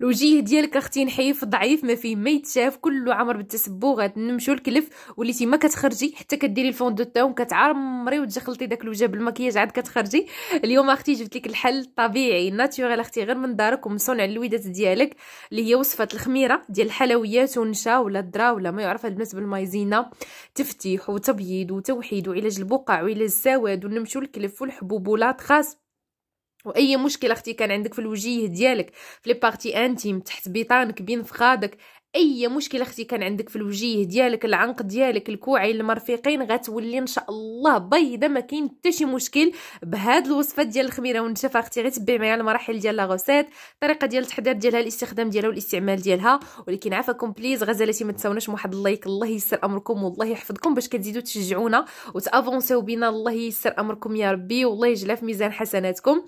الوجيه ديالك اختي نحيف ضعيف ما فيه ما يتشاف كله عمر بالتسبغ غتنمشو الكلف وليتي ما كتخرجي حتى كديري الفون دو تون كتعمري وتجخلطي داك الوجه بالمكياج عاد كتخرجي اليوم اختي جبت لك الحل الطبيعي ناتوريل اختي غير من دارك ومصنع اللويدات ديالك اللي هي وصفه الخميره ديال الحلويات ونشا ولا الدرا ولا ما يعرف البنات بالمايزينا تفتيح وتبييض وتوحيد وعلاج البقع وعلاج السواد ونمشو الكلف والحبوب ولا تخاص واي مشكله اختي كان عندك في الوجيه ديالك في لي بارتي انتيم تحت بيطانك بين فخادك اي مشكله اختي كان عندك في الوجيه ديالك العنق ديالك الكوعين المرفقين غتولي ان شاء الله بيضه ما كاين حتى شي مشكل بهاد الوصفه ديال الخميره والنشف اختي غير معايا المراحل ديال لا غوسيت الطريقه ديال التحضير ديالها الاستخدام ديالها والاستعمال ديالها ولكن عافاكم بليز غزالتي ما تنساوناش واحد اللايك الله يسر امركم والله يحفظكم باش كتزيدوا تشجعونا وتافونسيو بينا الله يسر امركم يا ربي والله يجعلها في ميزان حسناتكم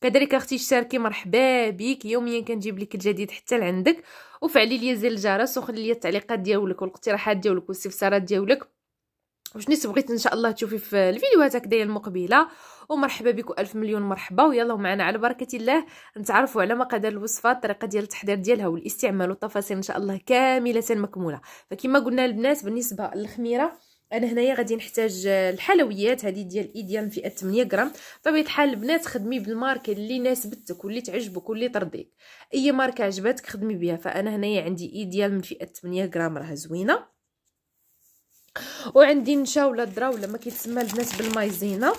كذلك اختي اشتركي مرحبا بك يوميا كنجيب لك الجديد حتى لعندك وفعلي لي زر الجرس وخلي لي التعليقات ديالك والاقتراحات ديالك والاستفسارات ديالك واش نس بغيت ان شاء الله تشوفي في الفيديوهات هكذايا المقبله ومرحبا بكم الف مليون مرحبا ويلا معنا على بركه الله نتعرفوا على مقادير الوصفه الطريقه ديال التحضير ديالها والاستعمال والتفاصيل ان شاء الله كامله مكموله فكما قلنا البنات بالنسبه للخميره انا هنايا غادي نحتاج آه، الحلويات هذه ديال ايديان فئه 8 غرام طبيعه الحال البنات خدمي بالماركه اللي ناسبتك واللي تعجبك واللي ترضيك اي ماركه عجباتك خدمي بها فانا هنايا عندي ايديان من فئه 8 غرام راه زوينه وعندي نشا ولا ذره ولا ما كيتسمى البنات بالمايزينا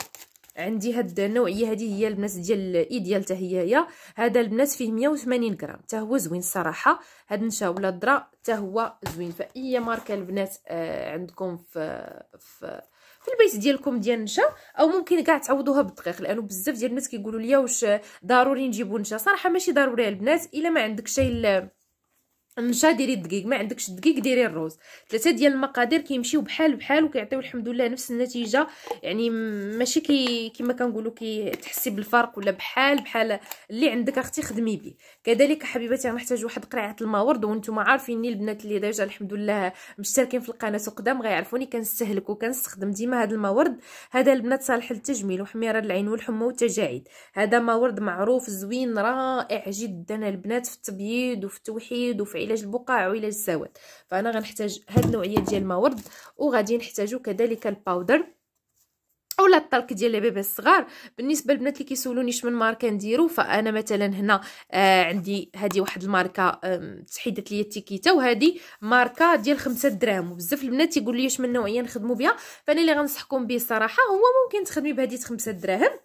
عندي هاد النوعيه هذه هي البنات ديال اي ديال حتى هي هذا البنات فيه 180 غرام حتى هو زوين الصراحه هاد النشا ولا الدره حتى هو زوين فاي ماركه البنات آه عندكم في في في البيت ديالكم ديال النشا او ممكن كاع تعوضوها بالدقيق لانه بزاف ديال الناس كيقولوا ليا واش ضروري نجيبوا نشا صراحه ماشي ضروري البنات الا ما عندك شي نشا ديري الدقيق ما عندكش الدقيق ديري الروز ثلاثه ديال المقادير كيمشيو بحال بحال وكيعطيو الحمد لله نفس النتيجه يعني ماشي كي كما كنقولوا كي تحسي بالفرق ولا بحال بحال اللي عندك اختي خدمي به كذلك حبيباتي غنحتاج واحد قرعه ورد وانتم عارفين البنات اللي ديجا الحمد لله مشتركين في القناه وقدام غيعرفوني كنستهلك وكنستخدم ديما هذا ورد هذا البنات صالح للتجميل وحميره العين والحمى والتجاعيد هذا ماورد معروف زوين رائع جدا البنات في التبييض وفي التوحيد وفي علاج البقع وعلاج السواد فانا غنحتاج هاد النوعيه ديال الماورد وغادي نحتاجو كذلك الباودر اولا الطلق ديال البيبي الصغار بالنسبه للبنات اللي كيسولوني شمن ماركه نديرو فانا مثلا هنا آه عندي هذه واحد الماركه آه تحيدت لي التيكيتا وهذه ماركه ديال خمسة دراهم وبزاف البنات يقول لي شمن نوعيه نخدمو بها فانا اللي غنصحكم به الصراحه هو ممكن تخدمي بهذه خمسة دراهم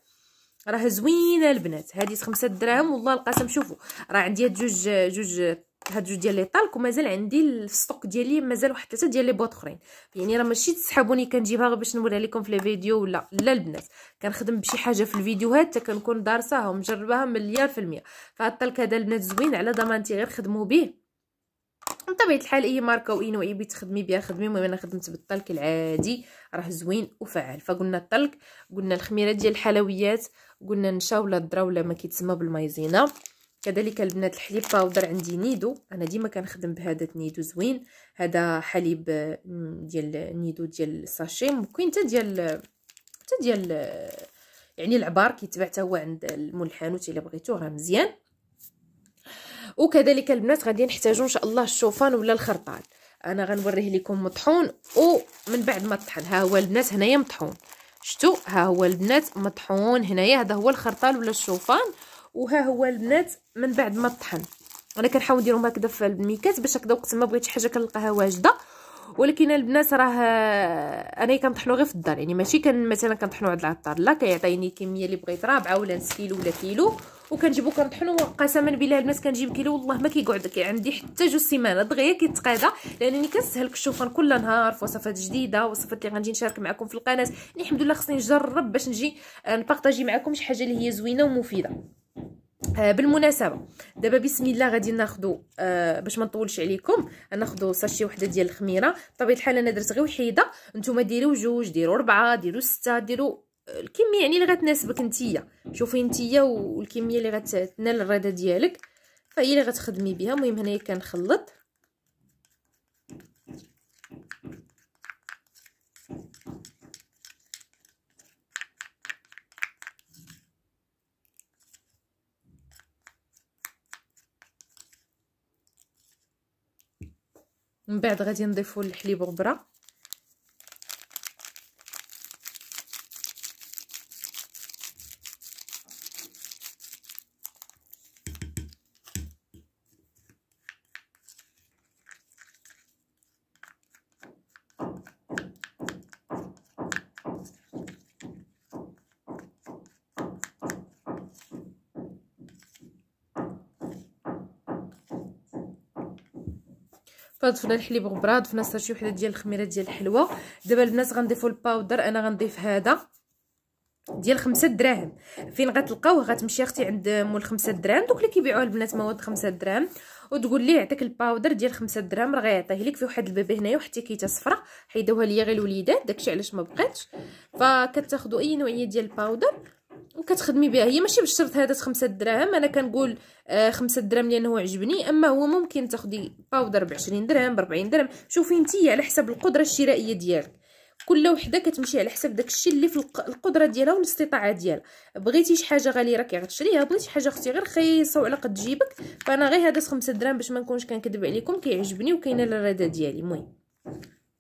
راه زوينه البنات هذه خمسة دراهم والله القسم شوفوا راه عندي جوج جوج هاد جوج ديال لي طالك ومازال عندي في السطوك ديالي مازال واحد ثلاثه ديال لي بوط اخرين يعني راه ماشي تسحبوني كنجيبها غير باش نوريها لكم في لي فيديو ولا لا البنات كنخدم بشي حاجه في الفيديوهات حتى كنكون دارساها ومجرباها مليار في المية فهاد الطالك هذا البنات زوين على ضمانتي غير خدموا به بطبيعه الحال اي ماركه واي نوعيه بغيتي تخدمي بها خدمي المهم انا خدمت بالطلك العادي راه زوين وفعال فقلنا الطلك قلنا الخميره ديال الحلويات قلنا النشا ولا الذره ولا ما كيتسمى بالمايزينا كذلك البنات الحليب باودر عندي نيدو انا ديما كنخدم بهذا نيدو زوين هذا حليب ديال نيدو ديال الساشي ممكن حتى ديال حتى ديال يعني العبار كيتباع حتى هو عند الملحانوت الا بغيتو راه مزيان وكذلك البنات غادي نحتاجو ان شاء الله الشوفان ولا الخرطال انا غنوريه لكم مطحون ومن بعد ما طحن ها هو البنات هنايا مطحون شتو ها هو البنات مطحون هنايا هذا هو الخرطال ولا الشوفان وها هو البنات من بعد ما طحن انا كنحاول نديرهم هكذا في الميكات باش هكذا وقت ما بغيت شي حاجه كنلقاها واجده ولكن البنات راه انا كنطحنو غير في الدار يعني ماشي كان مثلا كنطحنو عند العطار لا كيعطيني كميه اللي بغيت رابعه ولا نص كيلو ولا كيلو وكنجيبو كنطحنو قسما بالله البنات كنجيب كيلو والله ما كيقعد عندي حتى جوج سيمانه دغيا كيتقادا لانني كنسهل الشوفان كل نهار في وصفات جديده وصفات اللي غنجي نشارك معكم في القناه يعني الحمد لله خصني نجرب باش نجي نبارطاجي معكم شي حاجه اللي هي زوينه ومفيده آه بالمناسبه دابا بسم الله غادي ناخذ آه باش ما نطولش عليكم ناخذ ساشي وحده ديال الخميره بطبيعه الحال انا درت غير وحيده نتوما ديروا جوج ديروا اربعه ديروا سته ديروا آه، الكميه يعني اللي غتناسبك نتيا شوفي نتيا والكميه اللي غتنال الرضا ديالك فهي اللي غتخدمي بها المهم هنايا كنخلط من بعد غادي نضيفوا الحليب غبره فضفنا الحليب غبره ضفنا شي وحده ديال الخميره ديال الحلوه دابا البنات غنضيفو الباودر انا غنضيف هذا ديال خمسة دراهم فين غتلقاوه غتمشي اختي عند مول خمسة دراهم دوك لي كيبيعوه البنات مواد خمسة دراهم وتقول ليه عطيك الباودر ديال خمسة دراهم راه غيعطيه ليك في واحد البابي هنايا واحد التيكيته صفرا حيدوها ليا غير الوليدات داكشي علاش مبقيتش فكتاخدو اي نوعيه ديال الباودر وكتخدمي بها هي ماشي بشرط هذا خمسة دراهم انا كنقول آه خمسة دراهم لانه عجبني اما هو ممكن تاخدي باودر بعشرين درهم بربعين درهم شوفي نتي على حسب القدره الشرائيه ديالك كل وحده كتمشي على حسب داكشي اللي في القدره ديالها والاستطاعه ديالها بغيتي شي حاجه غاليه راكي غتشريها بغيتي شي حاجه اختي غير رخيصه وعلى قد جيبك فانا غير هذا خمسة دراهم باش ما نكونش كنكذب عليكم كيعجبني وكاينه الرده ديالي المهم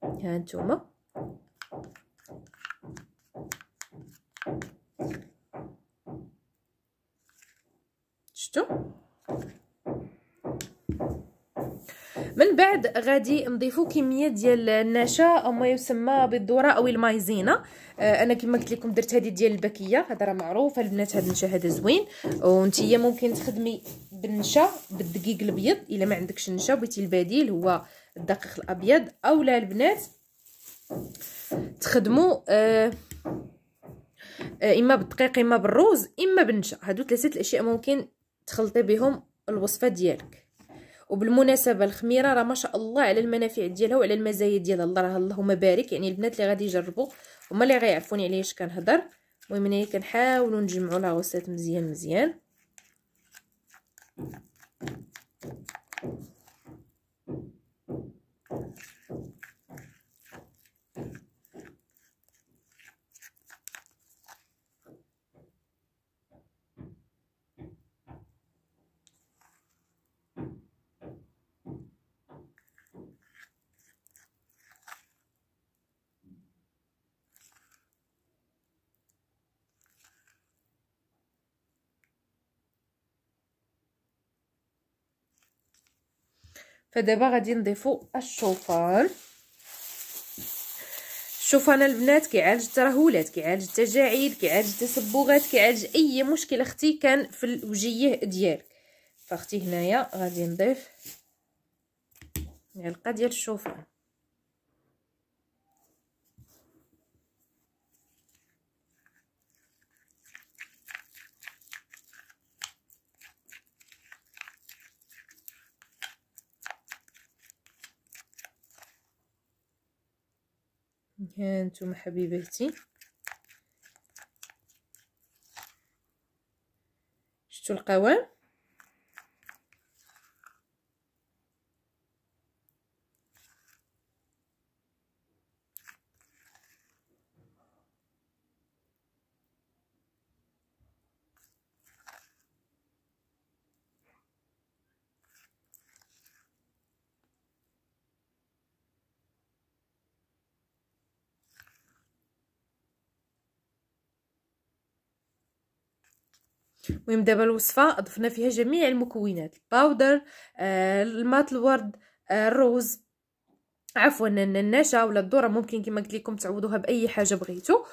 ها نتوما شفتوا من بعد غادي نضيفو كميه ديال النشا او ما يسمى بالذره او المايزينا آه، انا كما قلت لكم درت هذه ديال البكيه هذا راه معروف البنات هذا النشا هذا زوين وانتيا ممكن تخدمي بالنشا بالدقيق الابيض الا ما عندكش النشا بغيتي البديل هو الدقيق الابيض اولا البنات تخدموا آه، آه، اما بالدقيق اما بالروز اما بالنشا هادو ثلاثه الاشياء ممكن تخلطي بهم الوصفه ديالك وبالمناسبه الخميره راه ما شاء الله على المنافع ديالها وعلى المزايا ديالها الله راه اللهم بارك يعني البنات اللي غادي يجربوا هما اللي غيعرفوني علاش اش كنهضر المهم هنايا كنحاولوا نجمعوا لاغوسات مزيان مزيان فدابا غادي نضيفو الشوفان الشوفان البنات كيعالج الترهلات كيعالج التجاعيد كيعالج التصبغات كيعالج اي مشكل اختي كان في الوجيه ديالك فاختي هنايا غادي نضيف معلقه ديال الشوفان ها نتوما حبيباتي شفتوا القوام المهم دابا الوصفه ضفنا فيها جميع المكونات الباودر آه المات الورد آه الروز عفوا النشا ولا الذره ممكن كما قلت لكم تعوضوها باي حاجه بغيتو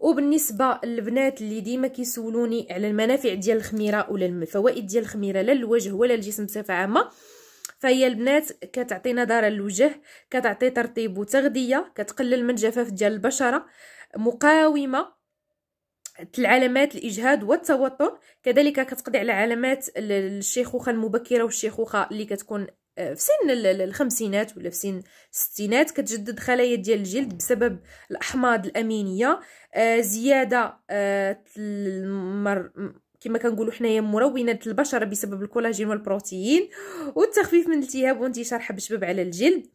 وبالنسبه للبنات اللي ديما كيسولوني على المنافع ديال الخميره ولا الفوائد ديال الخميره لا للوجه ولا للجسم بصفه عامه فهي البنات كتعطي نضاره للوجه كتعطي ترطيب وتغذيه كتقلل من جفاف ديال البشره مقاومه العلامات الاجهاد والتوتر كذلك كتقضي على علامات الشيخوخه المبكره والشيخوخه اللي كتكون آه، في سن الخمسينات ولا في سن الستينات كتجدد خلايا ديال الجلد بسبب الاحماض الامينيه آه، زياده آه، المر... كما كنقولوا حنايا مروينه البشره بسبب الكولاجين والبروتين والتخفيف من الالتهاب وانتشار حب الشباب على الجلد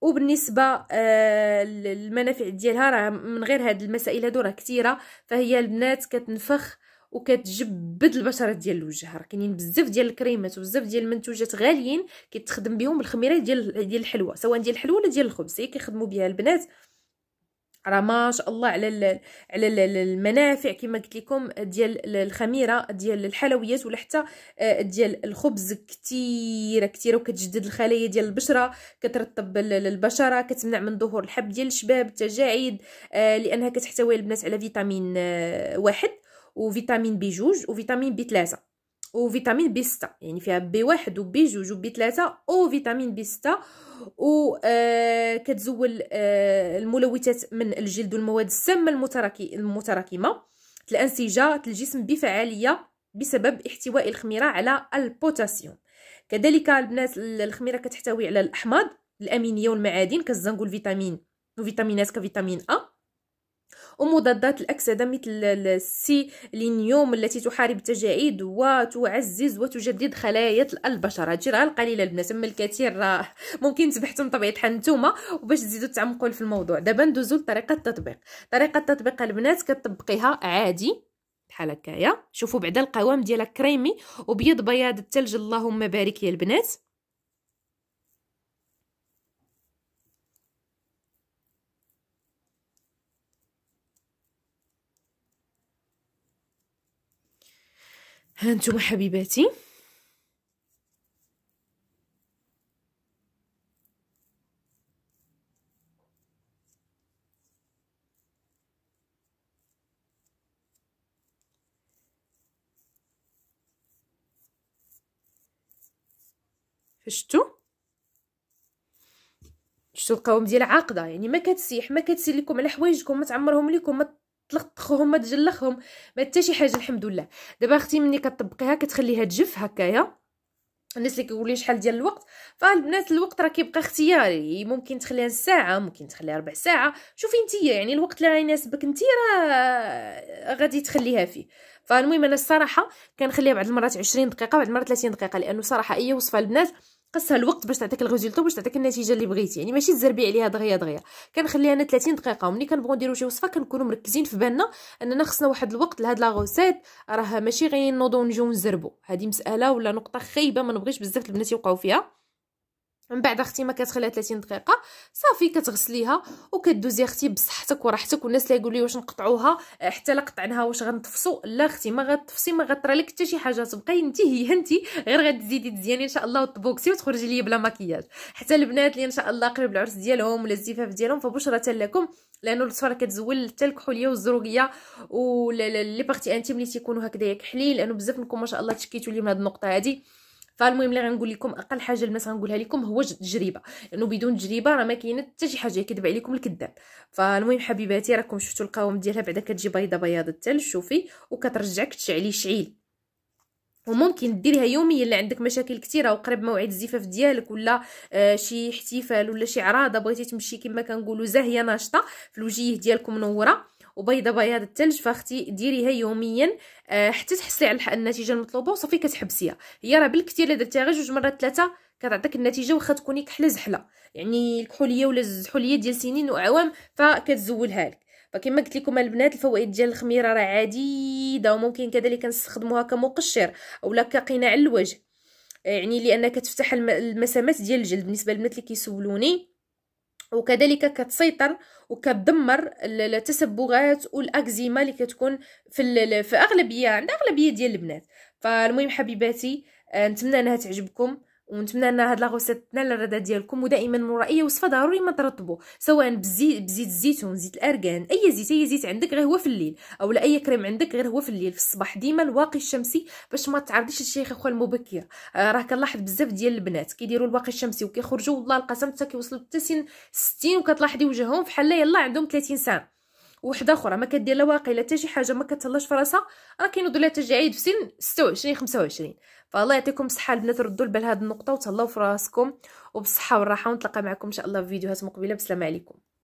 وبالنسبه آه، للمنافع ديالها راه من غير هاد المسائل هادو راه كثيره فهي البنات كتنفخ وكتجبد البشره ديال الوجه راه كاينين بزاف ديال الكريمات وبزاف ديال المنتوجات غاليين كيتخدم بهم الخميره ديال ديال الحلوى سواء ديال الحلوى ولا ديال الخبز هي كيخدموا بها البنات راه ما شاء الله على ال على ال المنافع كما قلت لكم ديال الخميره ديال الحلويات ولا حتى آه، ديال الخبز كثيره كثيره وكتجدد الخلايا ديال البشره كترطب البشره كتمنع من ظهور الحب ديال الشباب التجاعيد آه، لانها كتحتوي البنات على فيتامين آه، واحد وفيتامين بي جوج وفيتامين بي ثلاثه وفيتامين بي 6 يعني فيها بي واحد وبي جوج وبي ثلاثة وفيتامين بي 6 و آه، كتزول آه، الملوثات من الجلد والمواد السامة المتراكمة الأنسجة الجسم بفعالية بسبب احتواء الخميرة على البوتاسيوم كذلك البنات الخميرة كتحتوي على الأحماض الأمينية والمعادن كالزنك والفيتامين وفيتامينات كفيتامين أ ومضادات الأكسدة مثل السي لينيوم التي تحارب التجاعيد وتعزز وتجدد خلايا البشرة هادشي راه القليل البنات أما الكثير راه ممكن تبحثوا من طبيعة الحال نتوما وباش تزيدوا تعمقوا في الموضوع دابا ندوزو لطريقة التطبيق طريقة التطبيق البنات كتطبقيها عادي بحال هكايا شوفوا بعدا القوام ديالها كريمي وبيض بياض الثلج اللهم بارك يا البنات هانتوما حبيباتي شتو شتو القوام ديالها عاقده يعني ما كتسيح ما كتسيل لكم على حوايجكم ما تعمرهم لكم ما تلطخهم ما تجلخهم ما حتى شي حاجه الحمد لله دابا اختي ملي كطبقيها كتخليها تجف هكايا الناس اللي كيقول لي شحال ديال الوقت فالبنات الوقت راه كيبقى اختياري ممكن تخليها ساعه ممكن تخليها ربع ساعه شوفي انت يعني الوقت اللي يناسبك انت راه غادي تخليها فيه فالمهم انا الصراحه كنخليها بعض المرات 20 دقيقه بعض المرات 30 دقيقه لانه صراحه اي وصفه البنات قصها الوقت باش تعطيك الريزولطو باش تعطيك النتيجه اللي بغيتي يعني ماشي تزربي عليها دغيا دغيا كنخليها انا 30 دقيقه وملي كنبغيو نديرو شي وصفه كنكونوا مركزين في بالنا اننا خصنا واحد الوقت لهاد لا غوسيت راه ماشي غير نوضو ونجيو نزربو هذه مساله ولا نقطه خايبه ما نبغيش بزاف البنات يوقعوا فيها من بعد اختي ما كتخليها 30 دقيقه صافي كتغسليها وكدوزي اختي بصحتك وراحتك والناس اللي يقول لي واش نقطعوها اه، حتى لا قطعناها واش غنطفسو لا اختي ما غتفصي ما غطرى لك حتى شي حاجه تبقاي انت هي انت غير غتزيدي تزياني ان شاء الله وتبوكسي وتخرجي لي بلا مكياج حتى البنات اللي ان شاء الله قريب العرس ديالهم ولا الزفاف ديالهم فبشرة لكم لانه الصوره كتزول حتى الكحوليه والزروقيه ولي بارتي انتيم اللي تيكونوا هكذا يكحلين لانه بزاف منكم ما شاء الله تشكيتوا لي من هذه النقطه هذه فالمهم اللي غنقول لكم اقل حاجه الناس غنقولها لكم هو التجربه لانه يعني بدون تجربه راه ما كاين حتى شي حاجه يكذب عليكم الكذاب فالمهم حبيباتي راكم شفتوا القوام ديالها بعدا كتجي بيضه بياض التل شوفي وكترجعك تشعلي شعيل وممكن ديريها يوميا الا عندك مشاكل كثيره وقرب موعد الزفاف ديالك ولا آه شي احتفال ولا شي عراضه بغيتي تمشي كما كنقولوا زاهيه ناشطه في الوجيه ديالكم منوره وبيضه بياض الثلج فاختي ديريها يوميا آه، حتى تحصلي على النتيجه المطلوبه وصافي كتحبسيها هي راه بالكثير الا درتيها جوج مرات ثلاثه كتعطيك النتيجه واخا تكوني كحله زحله يعني الكحوليه ولا الزحوليه ديال سنين واعوام فكتزولها لك فكما قلت لكم البنات الفوائد ديال الخميره راه عديده وممكن كذلك نستخدموها كمقشر اولا كقناع الوجه يعني لان كتفتح المسامات ديال الجلد بالنسبه للبنات اللي كيسولوني وكذلك كتسيطر وكتدمر التسبغات والاكزيما اللي كتكون في في اغلبيه عند اغلبيه ديال البنات فالمهم حبيباتي آه، نتمنى انها تعجبكم ونتمنى ان هاد لا غوسيت تنال الرضا ديالكم ودائما مورا اي وصفه ضروري ما ترطبوا سواء بزيت بزيت الزيتون زيت الارغان اي زيت اي زيت عندك غير هو في الليل اولا اي كريم عندك غير هو في الليل في الصباح ديما الواقي الشمسي باش ما تعرضيش للشيخ اخويا المبكر راه كنلاحظ بزاف ديال البنات كيديروا الواقي الشمسي وكيخرجوا والله القسم حتى كيوصلوا حتى 60 وكتلاحظي وجههم لا يلا عندهم 30 سنه وحده اخرى ما كدير لا واقي لا حتى شي حاجه ما كتهلاش في راسها راه كاينو دولات تجاعيد في سن 26 25 فالله يعطيكم الصحه البنات ردوا البال هذه النقطه وتهلاو في راسكم وبالصحه والراحه ونتلاقى معكم ان شاء الله في فيديوهات مقبله بسلام عليكم